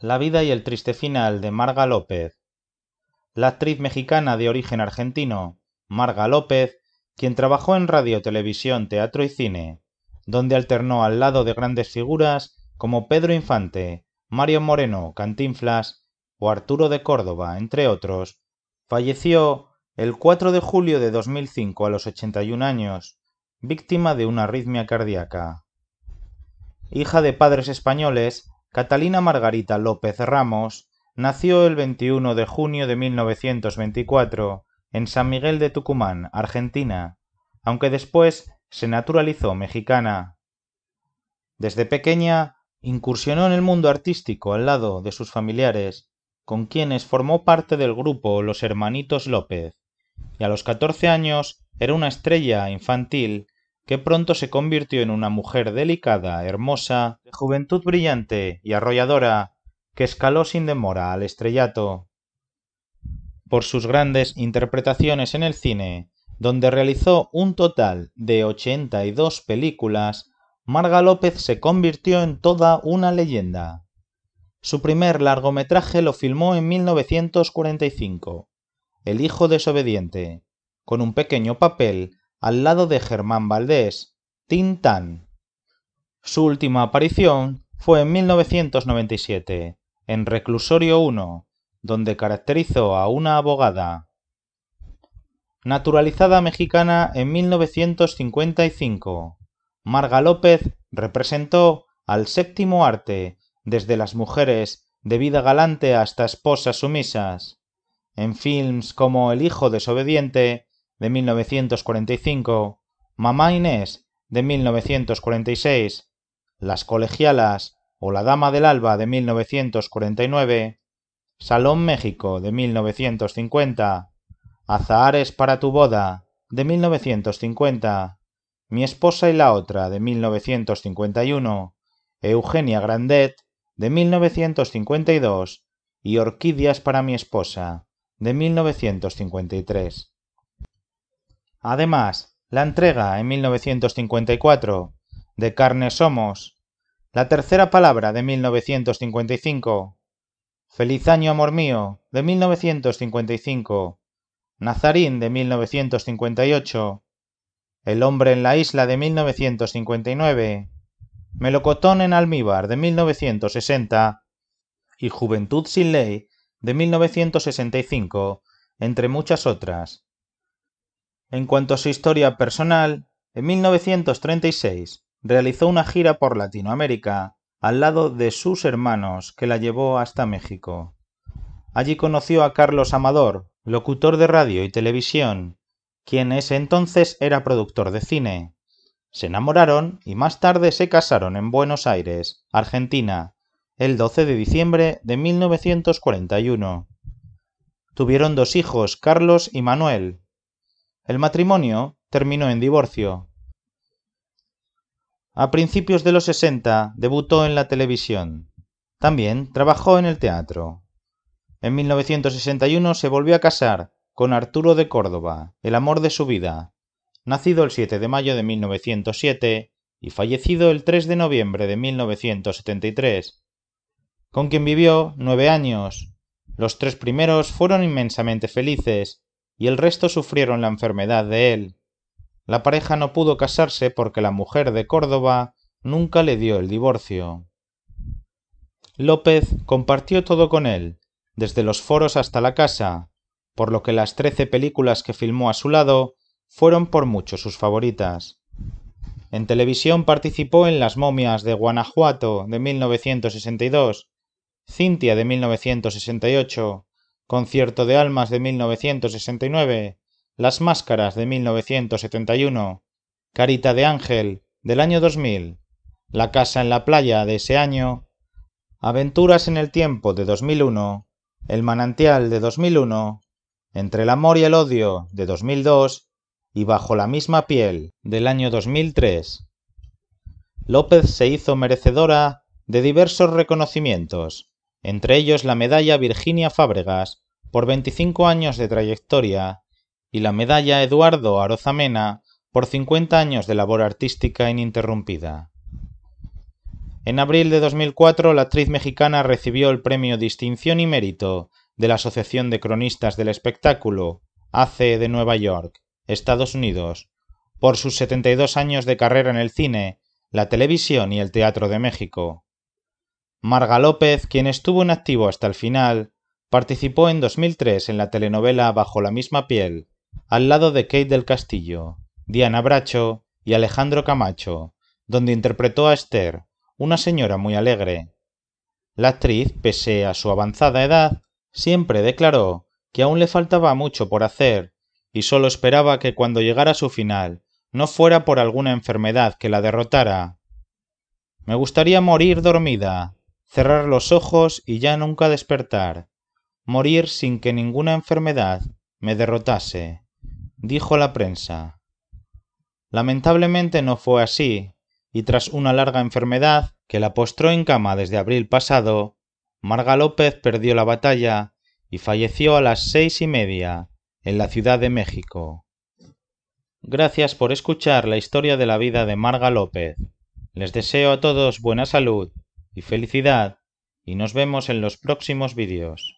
La vida y el triste final de Marga López. La actriz mexicana de origen argentino, Marga López, quien trabajó en radio, televisión, teatro y cine, donde alternó al lado de grandes figuras como Pedro Infante, Mario Moreno, Cantinflas o Arturo de Córdoba, entre otros, falleció el 4 de julio de 2005 a los 81 años, víctima de una arritmia cardíaca. Hija de padres españoles, Catalina Margarita López Ramos nació el 21 de junio de 1924 en San Miguel de Tucumán, Argentina, aunque después se naturalizó mexicana. Desde pequeña incursionó en el mundo artístico al lado de sus familiares, con quienes formó parte del grupo Los Hermanitos López, y a los 14 años era una estrella infantil que pronto se convirtió en una mujer delicada hermosa de juventud brillante y arrolladora que escaló sin demora al estrellato por sus grandes interpretaciones en el cine donde realizó un total de 82 películas, Marga López se convirtió en toda una leyenda. Su primer largometraje lo filmó en 1945, El hijo desobediente, con un pequeño papel al lado de Germán Valdés, Tintán. Su última aparición fue en 1997, en Reclusorio 1, donde caracterizó a una abogada. Naturalizada mexicana en 1955, Marga López representó al séptimo arte, desde las mujeres de vida galante hasta esposas sumisas, en films como El hijo desobediente de 1945, Mamá Inés, de 1946, Las Colegialas o La Dama del Alba, de 1949, Salón México, de 1950, Azahares para tu boda, de 1950, Mi esposa y la otra, de 1951, Eugenia Grandet, de 1952, y Orquídeas para mi esposa, de 1953. Además, la entrega en 1954 de Carne Somos, la tercera palabra de 1955, Feliz año amor mío de 1955, Nazarín de 1958, El hombre en la isla de 1959, Melocotón en almíbar de 1960 y Juventud sin ley de 1965, entre muchas otras. En cuanto a su historia personal, en 1936 realizó una gira por Latinoamérica al lado de sus hermanos que la llevó hasta México. Allí conoció a Carlos Amador, locutor de radio y televisión, quien ese entonces era productor de cine. Se enamoraron y más tarde se casaron en Buenos Aires, Argentina, el 12 de diciembre de 1941. Tuvieron dos hijos, Carlos y Manuel, el matrimonio terminó en divorcio. A principios de los 60 debutó en la televisión. También trabajó en el teatro. En 1961 se volvió a casar con Arturo de Córdoba, el amor de su vida, nacido el 7 de mayo de 1907 y fallecido el 3 de noviembre de 1973, con quien vivió nueve años. Los tres primeros fueron inmensamente felices y el resto sufrieron la enfermedad de él. La pareja no pudo casarse porque la mujer de Córdoba nunca le dio el divorcio. López compartió todo con él, desde los foros hasta la casa, por lo que las trece películas que filmó a su lado fueron por mucho sus favoritas. En televisión participó en Las momias de Guanajuato de 1962, Cintia de 1968, Concierto de Almas de 1969, Las Máscaras de 1971, Carita de Ángel del año 2000, La Casa en la Playa de ese año, Aventuras en el Tiempo de 2001, El Manantial de 2001, Entre el Amor y el Odio de 2002 y Bajo la misma piel del año 2003. López se hizo merecedora de diversos reconocimientos, entre ellos la Medalla Virginia Fábregas por 25 años de trayectoria y la Medalla Eduardo Arozamena por 50 años de labor artística ininterrumpida. En abril de 2004, la actriz mexicana recibió el premio Distinción y Mérito de la Asociación de Cronistas del Espectáculo, AC e de Nueva York, Estados Unidos, por sus 72 años de carrera en el cine, la televisión y el teatro de México. Marga López, quien estuvo en activo hasta el final, participó en 2003 en la telenovela Bajo la misma piel, al lado de Kate del Castillo, Diana Bracho y Alejandro Camacho, donde interpretó a Esther, una señora muy alegre. La actriz, pese a su avanzada edad, siempre declaró que aún le faltaba mucho por hacer y solo esperaba que cuando llegara su final no fuera por alguna enfermedad que la derrotara. Me gustaría morir dormida, cerrar los ojos y ya nunca despertar, morir sin que ninguna enfermedad me derrotase, dijo la prensa. Lamentablemente no fue así, y tras una larga enfermedad que la postró en cama desde abril pasado, Marga López perdió la batalla y falleció a las seis y media en la Ciudad de México. Gracias por escuchar la historia de la vida de Marga López. Les deseo a todos buena salud y felicidad y nos vemos en los próximos vídeos